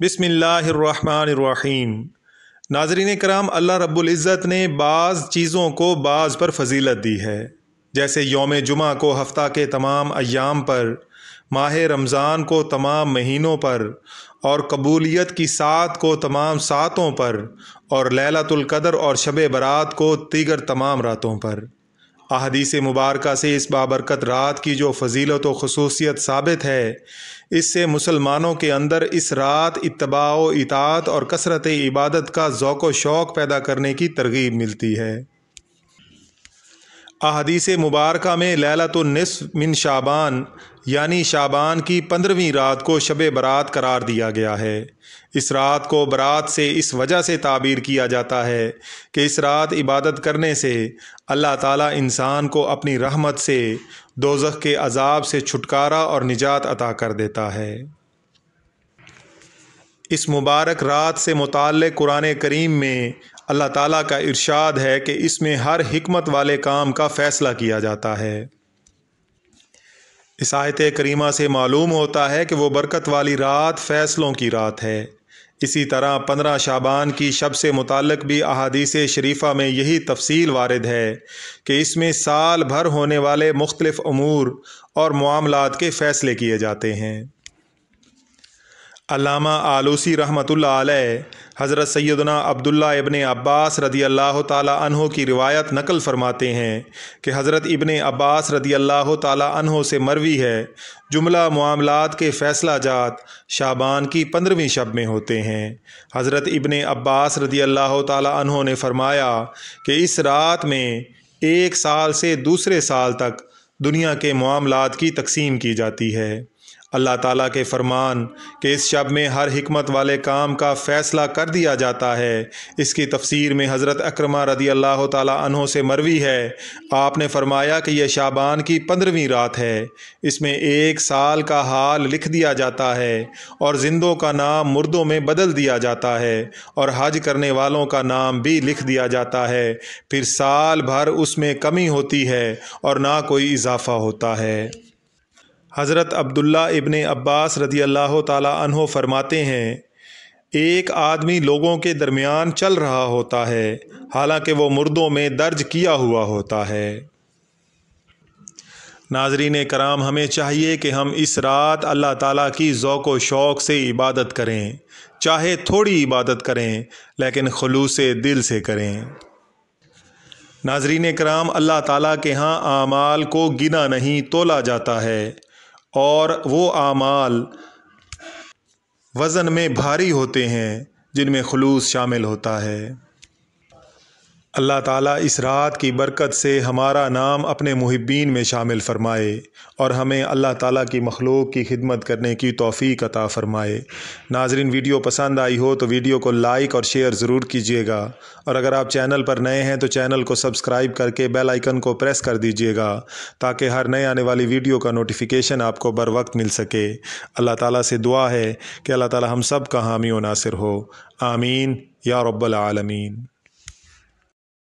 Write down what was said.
बिसमीम नाजरीन कराम अल्लाह रब्ज़त ने बाज़ चीज़ों को बाज़ पर फजीलत दी है जैसे योम जुमा को हफ्ता के तमाम अयाम पर माह रमज़ान को तमाम महीनों पर और कबूलियत की सात को तमाम सातों पर और लैलातुल्क़दर और शब बरात को दीगर तमाम रातों पर अहदीस मुबारक से इस बाबरकत रात की जो फजीलत व खसूसियत साबित है इससे मुसलमानों के अंदर इस रात इतबा इतात और कसरत इबादत का ओक़ व शौक़ पैदा करने की तरगीब मिलती है अहदीस मुबारक में लैला तो मिन शाबान यानी शाबान की पंद्रहवीं रात को शब बरात करार दिया गया है इस रात को बरात से इस वजह से ताबीर किया जाता है कि इस रात इबादत करने से अल्लाह ताला इंसान को अपनी रहमत से दोजख के अजाब से छुटकारा और निजात अता कर देता है इस मुबारक रात से मुतल कुरान करीम में अल्लाह ताला का इरशाद है कि इसमें हर हमत वाले काम का फ़ैसला किया जाता है इस आयत करीमा से मालूम होता है कि वो बरकत वाली रात फ़ैसलों की रात है इसी तरह पंद्रह शाबान की शब से मुतक भी अहादीस शरीफ़ा में यही तफसील वारद है कि इसमें साल भर होने वाले मुख्तलफ़ अमूर और मामलत के फ़ैसले किए जाते हैं अलामा आलूसी रहमतुल्ला हज़रत सैदना अब्दुल्ला इबन अब्बास रदी अल्लाह तहों की रिवायत नकल फ़रमाते हैं कि हज़रत इबन अब्बास रदी अल्लाह तहो से मरवी है जुमला मामलात के फ़ैसला जात शाबान की पंद्रहवीं शब में होते हैं हज़रत इबन अब्बास रदी अल्लाह तहों ने फ़रमाया कि इस रात में एक साल से दूसरे साल तक दुनिया के मामलत की तकसीम की जाती है अल्लाह ताला के फरमान के इस शब में हर हमत वाले काम का फ़ैसला कर दिया जाता है इसकी तफसीर में हज़रत अक्रमा रदी अल्लाह तहों से मरवी है आपने फरमाया कि यह शाबान की पंद्रहवीं रात है इसमें एक साल का हाल लिख दिया जाता है और जिंदों का नाम मुर्दों में बदल दिया जाता है और हज करने वालों का नाम भी लिख दिया जाता है फिर साल भर उसमें कमी होती है और ना कोई इजाफा होता है हज़रत अब्दुल्ला इबन अब्बास रदी अल्लाह तहो फरमाते हैं एक आदमी लोगों के दरमियान चल रहा होता है हालांकि वो मुर्दों में दर्ज किया हुआ होता है नाजरीन कराम हमें चाहिए कि हम इस रात अल्लाह ताला की ओक़ शौक़ से इबादत करें चाहे थोड़ी इबादत करें लेकिन खलूस दिल से करें नाजरीन कराम अल्लाह ताला के यहाँ आमाल को गिना नहीं तोला जाता है और वो आमाल वज़न में भारी होते हैं जिनमें ख़लूस शामिल होता है अल्लाह ताला इस रात की बरकत से हमारा नाम अपने मुहिबीन में शामिल फ़रमाए और हमें अल्लाह ताला की मखलूक की खिदमत करने की तोफ़ी अता फ़रमाए नाजरीन वीडियो पसंद आई हो तो वीडियो को लाइक और शेयर ज़रूर कीजिएगा और अगर आप चैनल पर नए हैं तो चैनल को सब्सक्राइब करके बेल आइकन को प्रेस कर दीजिएगा ताकि हर नए आने वाली वीडियो का नोटिफिकेशन आपको बर वक्त मिल सके अल्लाह ताला से दुआ है कि अल्लाह ताला हम सब का हामी व नासिर हो आमीन या रब्बल आलमीन